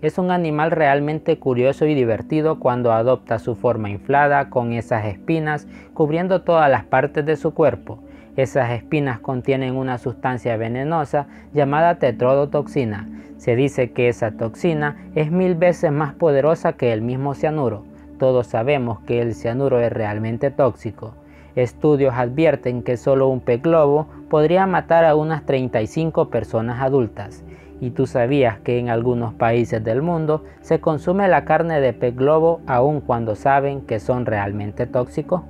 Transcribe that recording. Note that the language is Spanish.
Es un animal realmente curioso y divertido cuando adopta su forma inflada con esas espinas cubriendo todas las partes de su cuerpo. Esas espinas contienen una sustancia venenosa llamada tetrodotoxina. Se dice que esa toxina es mil veces más poderosa que el mismo cianuro. Todos sabemos que el cianuro es realmente tóxico. Estudios advierten que solo un pez globo podría matar a unas 35 personas adultas. ¿Y tú sabías que en algunos países del mundo se consume la carne de pez globo aun cuando saben que son realmente tóxicos?